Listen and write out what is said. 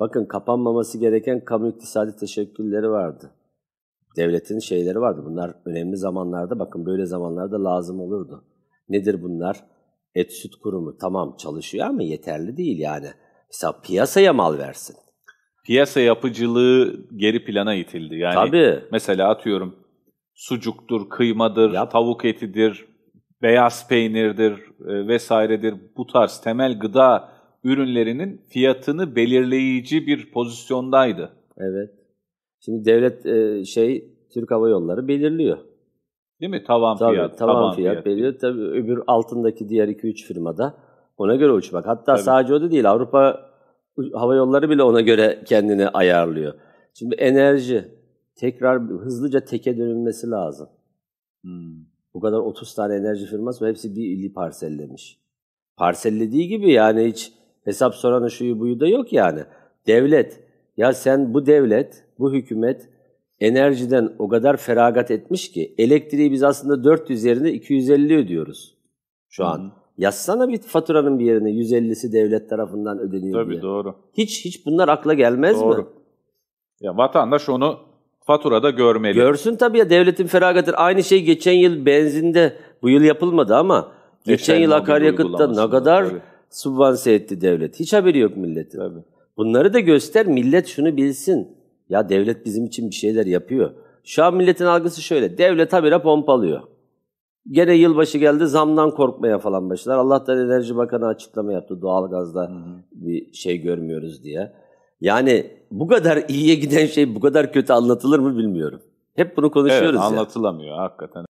Bakın kapanmaması gereken kamu iktisadi teşekkülleri vardı. Devletin şeyleri vardı. Bunlar önemli zamanlarda bakın böyle zamanlarda lazım olurdu. Nedir bunlar? Et süt kurumu tamam çalışıyor ama yeterli değil yani. Mesela piyasaya mal versin. Piyasa yapıcılığı geri plana itildi. Yani Tabii. mesela atıyorum sucuktur, kıymadır, Yap. tavuk etidir, beyaz peynirdir e, vesairedir. Bu tarz temel gıda ürünlerinin fiyatını belirleyici bir pozisyondaydı. Evet. Şimdi devlet e, şey Türk Hava Yolları belirliyor. Değil mi? Tavan tabii, fiyat. Tavan, tavan fiyat, fiyat belirliyor. Tabii öbür altındaki diğer 2-3 firmada ona göre uçmak. Hatta tabii. sadece o da değil. Avrupa Hava Yolları bile ona göre kendini ayarlıyor. Şimdi enerji tekrar hızlıca teke dönülmesi lazım. Hmm. Bu kadar 30 tane enerji firması ve hepsi bir ili parsellemiş. Parsellediği gibi yani hiç Hesap soranı şuyu buyu da yok yani. Devlet. Ya sen bu devlet, bu hükümet enerjiden o kadar feragat etmiş ki elektriği biz aslında 400 yerine 250 ödüyoruz şu an. Hı-hı. Yazsana bir faturanın bir yerine 150'si devlet tarafından ödeniyor Tabii diye. doğru. Hiç hiç bunlar akla gelmez doğru. mi? Ya vatandaş onu faturada görmeli. Görsün tabii ya devletin feragatı. Aynı şey geçen yıl benzinde bu yıl yapılmadı ama geçen, geçen yıl akaryakıtta ne kadar tabii subvanse etti devlet. Hiç haberi yok milletin. Tabii. Bunları da göster, millet şunu bilsin. Ya devlet bizim için bir şeyler yapıyor. Şu an milletin algısı şöyle, devlet habire pompalıyor. Gene yılbaşı geldi zamdan korkmaya falan başladılar. Allah'tan Enerji Bakanı açıklama yaptı doğalgazda hmm. bir şey görmüyoruz diye. Yani bu kadar iyiye giden şey bu kadar kötü anlatılır mı bilmiyorum. Hep bunu konuşuyoruz evet, anlatılamıyor ya. hakikaten.